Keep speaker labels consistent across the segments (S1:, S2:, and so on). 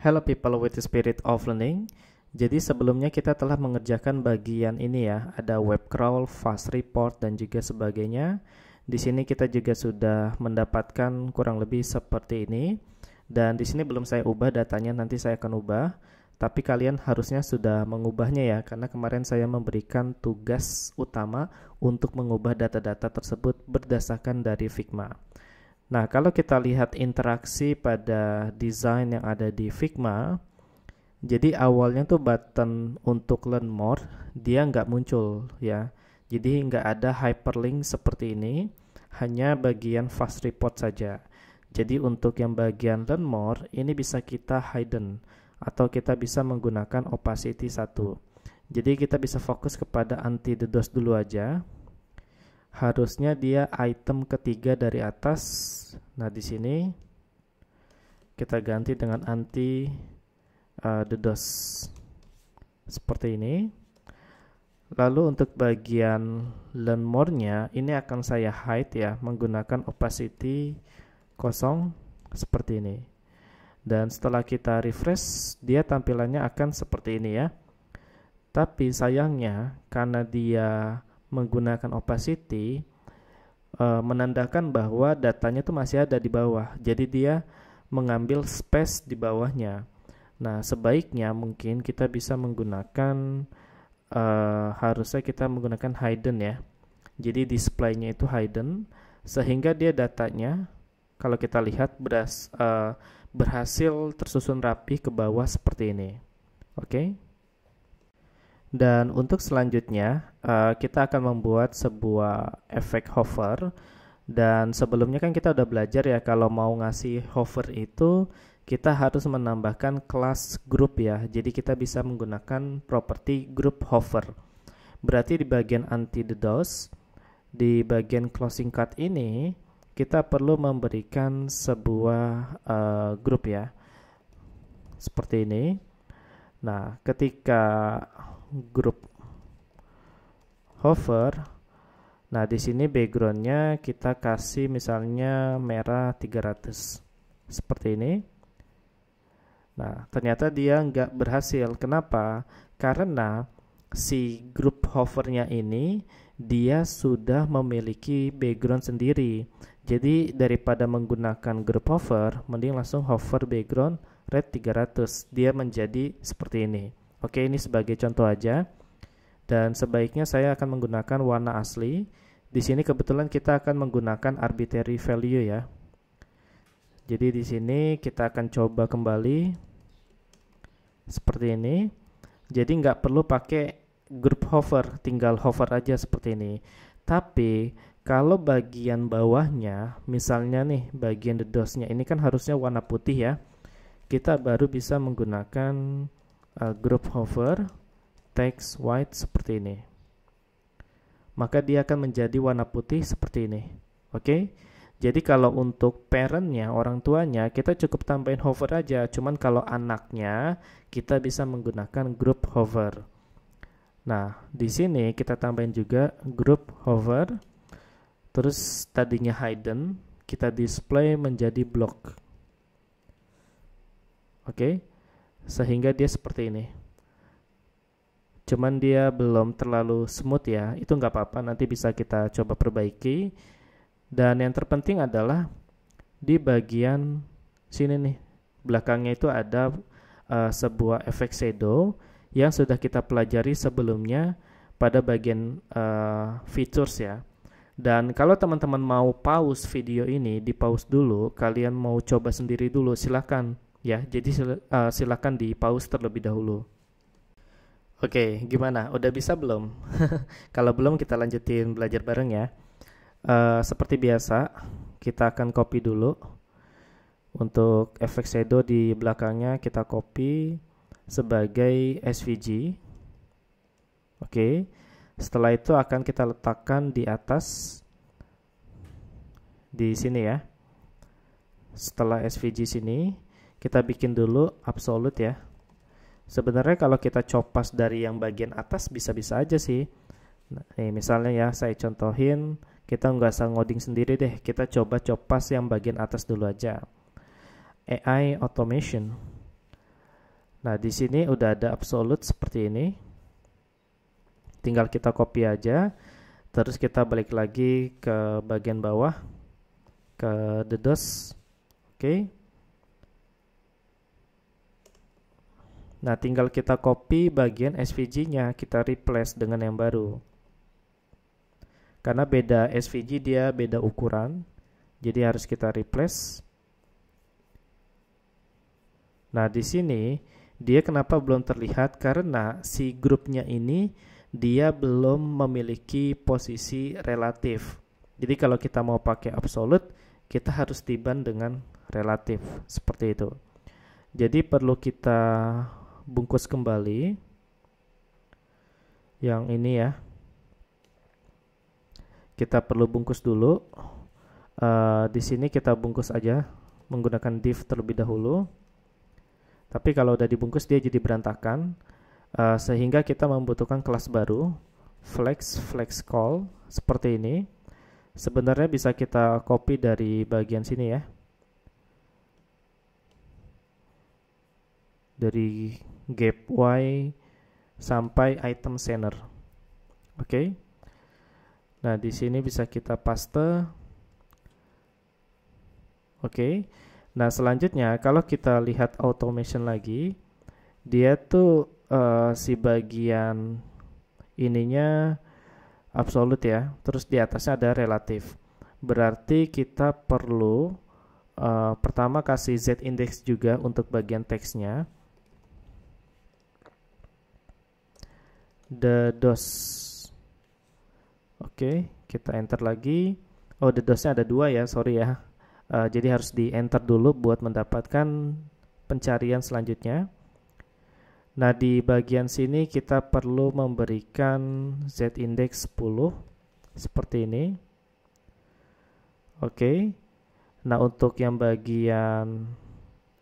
S1: Hello people with the spirit of learning. Jadi sebelumnya kita telah mengerjakan bagian ini ya, ada web crawl, fast report dan juga sebagainya. Di sini kita juga sudah mendapatkan kurang lebih seperti ini. Dan di sini belum saya ubah datanya, nanti saya akan ubah. Tapi kalian harusnya sudah mengubahnya ya, karena kemarin saya memberikan tugas utama untuk mengubah data-data tersebut berdasarkan dari Figma. Nah, kalau kita lihat interaksi pada desain yang ada di Figma, jadi awalnya tuh button untuk learn more, dia nggak muncul ya. Jadi nggak ada hyperlink seperti ini, hanya bagian fast report saja. Jadi untuk yang bagian learn more, ini bisa kita hidden atau kita bisa menggunakan opacity 1. Jadi kita bisa fokus kepada anti dedos dulu aja harusnya dia item ketiga dari atas. Nah, di sini kita ganti dengan anti uh, eh, DDoS seperti ini. Lalu untuk bagian learn more-nya ini akan saya hide ya menggunakan opacity kosong seperti ini. Dan setelah kita refresh, dia tampilannya akan seperti ini ya. Tapi sayangnya karena dia menggunakan opacity e, menandakan bahwa datanya itu masih ada di bawah. Jadi dia mengambil space di bawahnya. Nah, sebaiknya mungkin kita bisa menggunakan e, harusnya kita menggunakan hidden ya. Jadi displaynya itu hidden sehingga dia datanya kalau kita lihat beras, e, berhasil tersusun rapi ke bawah seperti ini. Oke. Okay? Dan untuk selanjutnya, uh, kita akan membuat sebuah efek hover. Dan sebelumnya kan kita udah belajar ya kalau mau ngasih hover itu kita harus menambahkan kelas group ya. Jadi kita bisa menggunakan properti group hover. Berarti di bagian anti the DOS, di bagian closing cut ini kita perlu memberikan sebuah uh, grup ya. Seperti ini. Nah, ketika group hover nah di sini backgroundnya kita kasih misalnya merah 300 seperti ini nah ternyata dia nggak berhasil kenapa karena si grup hovernya ini dia sudah memiliki background sendiri. Jadi daripada menggunakan Group hover, mending langsung hover background red 300. Dia menjadi seperti ini. Oke, ini sebagai contoh aja. Dan sebaiknya saya akan menggunakan warna asli. Di sini kebetulan kita akan menggunakan arbitrary value ya. Jadi di sini kita akan coba kembali seperti ini. Jadi nggak perlu pakai group hover, tinggal hover aja seperti ini. Tapi kalau bagian bawahnya, misalnya nih bagian the dedosnya ini kan harusnya warna putih ya. Kita baru bisa menggunakan uh, group hover text white seperti ini maka dia akan menjadi warna putih seperti ini oke okay? Jadi kalau untuk parentnya, orang tuanya, kita cukup tambahin hover aja. Cuman kalau anaknya, kita bisa menggunakan group hover. Nah, di sini kita tambahin juga group hover. Terus tadinya hidden, kita display menjadi block. Oke, okay? sehingga dia seperti ini cuman dia belum terlalu smooth ya itu nggak apa-apa nanti bisa kita coba perbaiki dan yang terpenting adalah di bagian sini nih belakangnya itu ada uh, sebuah efek shadow yang sudah kita pelajari sebelumnya pada bagian uh, features ya dan kalau teman-teman mau pause video ini di pause dulu kalian mau coba sendiri dulu silahkan Ya, jadi sil uh, eh, silakan di pause terlebih dahulu. Oke, okay, gimana? Udah bisa belum? Kalau belum kita lanjutin belajar bareng ya. Uh, seperti biasa, kita akan copy dulu. Untuk efek shadow di belakangnya kita copy sebagai SVG. Oke. Okay. Setelah itu akan kita letakkan di atas di sini ya. Setelah SVG sini, kita bikin dulu absolute ya sebenarnya kalau kita copas dari yang bagian atas bisa-bisa aja sih nah, nih misalnya ya saya contohin kita nggak usah ngoding sendiri deh kita coba copas yang bagian atas dulu aja AI automation nah di sini udah ada absolute seperti ini tinggal kita copy aja terus kita balik lagi ke bagian bawah ke the DOS oke okay. Nah, tinggal kita copy bagian SVG-nya, kita replace dengan yang baru. Karena beda SVG dia beda ukuran, jadi harus kita replace. Nah, di sini dia kenapa belum terlihat karena si grupnya ini dia belum memiliki posisi relatif. Jadi kalau kita mau pakai absolute, kita harus tiban dengan relatif seperti itu. Jadi perlu kita bungkus kembali yang ini ya kita perlu bungkus dulu uh, di sini kita bungkus aja menggunakan div terlebih dahulu tapi kalau udah dibungkus dia jadi berantakan uh, sehingga kita membutuhkan kelas baru flex flex call seperti ini sebenarnya bisa kita copy dari bagian sini ya dari gap Y sampai item center. Oke. Okay. Nah, di sini bisa kita paste. Oke. Okay. Nah, selanjutnya kalau kita lihat automation lagi, dia tuh uh, si bagian ininya absolut ya. Terus di atasnya ada relatif. Berarti kita perlu uh, pertama kasih z index juga untuk bagian teksnya the DOS. Oke, okay, kita enter lagi. Oh, the dosnya ada dua ya, sorry ya. Uh, jadi harus di enter dulu buat mendapatkan pencarian selanjutnya. Nah, di bagian sini kita perlu memberikan Z index 10 seperti ini. Oke. Okay. Nah, untuk yang bagian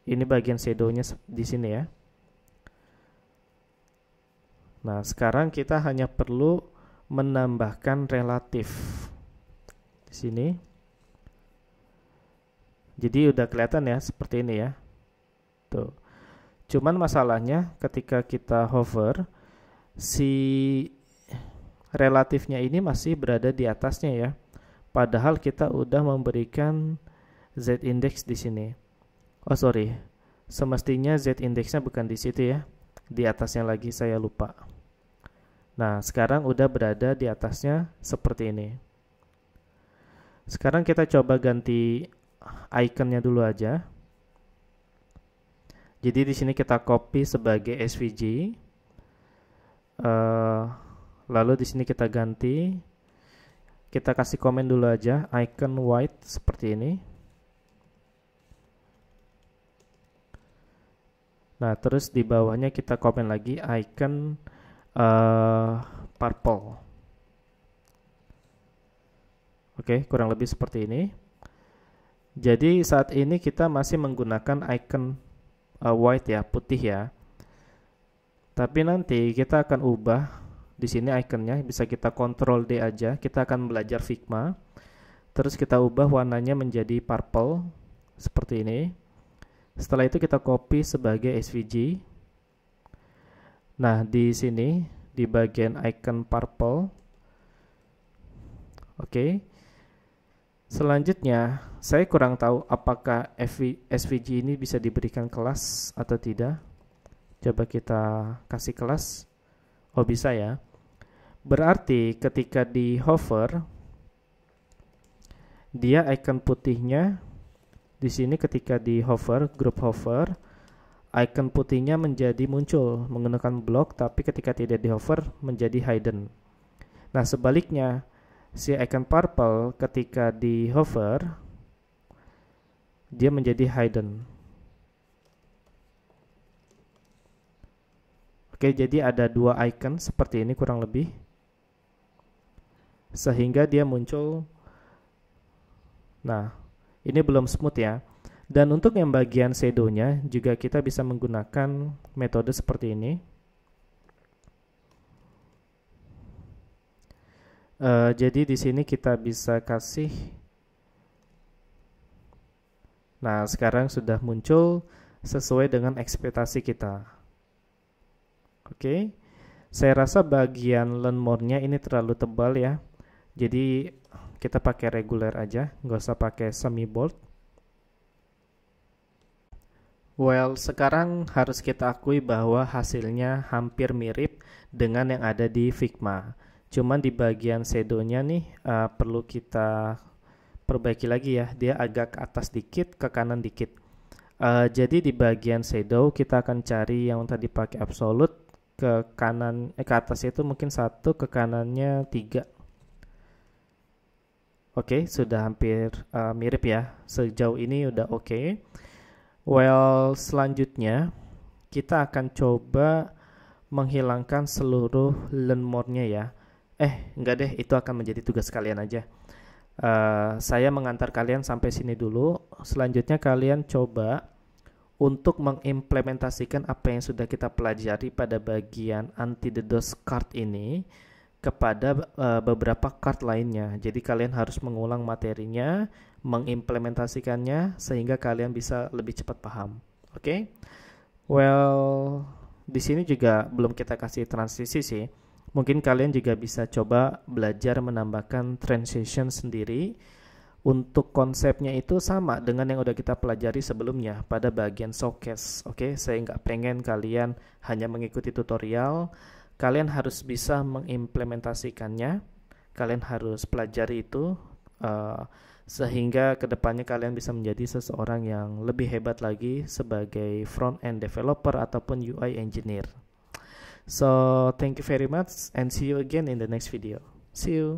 S1: ini bagian shadow-nya di sini ya. Nah, sekarang kita hanya perlu menambahkan relatif. Di sini. Jadi udah kelihatan ya seperti ini ya. Tuh. Cuman masalahnya ketika kita hover si relatifnya ini masih berada di atasnya ya. Padahal kita udah memberikan Z index di sini. Oh sorry, semestinya Z indexnya bukan di situ ya. Di atasnya lagi saya lupa. Nah, sekarang udah berada di atasnya seperti ini. Sekarang kita coba ganti ikonnya dulu aja. Jadi di sini kita copy sebagai SVG. Uh, eh, lalu di sini kita ganti. Kita kasih komen dulu aja icon white seperti ini. Nah, terus di bawahnya kita komen lagi icon white uh, eh, purple. Oke, okay, kurang lebih seperti ini. Jadi saat ini kita masih menggunakan icon uh, white ya, putih ya. Tapi nanti kita akan ubah di sini ikonnya bisa kita kontrol D aja. Kita akan belajar Figma. Terus kita ubah warnanya menjadi purple seperti ini. Setelah itu kita copy sebagai SVG. Nah, di sini di bagian icon purple. Oke. Okay. Selanjutnya, saya kurang tahu apakah SVG ini bisa diberikan kelas atau tidak. Coba kita kasih kelas. Oh, bisa ya. Berarti ketika di hover, dia icon putihnya di sini ketika di hover, group hover, icon putihnya menjadi muncul menggunakan blok tapi ketika tidak di hover menjadi hidden. Nah, sebaliknya si icon purple ketika di hover dia menjadi hidden. Oke, jadi ada dua icon seperti ini kurang lebih. Sehingga dia muncul Nah, ini belum smooth ya. Dan untuk yang bagian sedonya juga kita bisa menggunakan metode seperti ini. Uh, jadi di sini kita bisa kasih. Nah, sekarang sudah muncul sesuai dengan ekspektasi kita. Oke. Okay. Saya rasa bagian learn ini terlalu tebal ya. Jadi kita pakai reguler aja, nggak usah pakai semi bold. Well, sekarang harus kita akui bahwa hasilnya hampir mirip dengan yang ada di Figma. Cuman di bagian sedonya nih uh, perlu kita perbaiki lagi ya. Dia agak ke atas dikit, ke kanan dikit. Uh, jadi di bagian shadow kita akan cari yang tadi pakai absolute ke kanan eh, ke atas itu mungkin satu ke kanannya tiga. Oke, okay, sudah hampir uh, mirip ya. Sejauh ini udah oke. Okay. Well, selanjutnya kita akan coba menghilangkan seluruh learn ya. Eh, enggak deh, itu akan menjadi tugas kalian aja. Uh, saya mengantar kalian sampai sini dulu. Selanjutnya kalian coba untuk mengimplementasikan apa yang sudah kita pelajari pada bagian anti DDoS card ini kepada uh, beberapa card lainnya. Jadi kalian harus mengulang materinya mengimplementasikannya sehingga kalian bisa lebih cepat paham. Oke. Okay? Well, di sini juga belum kita kasih transisi sih. Mungkin kalian juga bisa coba belajar menambahkan transition sendiri untuk konsepnya itu sama dengan yang udah kita pelajari sebelumnya pada bagian showcase. Oke, okay? saya nggak pengen kalian hanya mengikuti tutorial. Kalian harus bisa mengimplementasikannya. Kalian harus pelajari itu. Uh, sehingga kedepannya kalian bisa menjadi seseorang yang lebih hebat lagi sebagai front end developer ataupun UI engineer. So thank you very much and see you again in the next video. See you.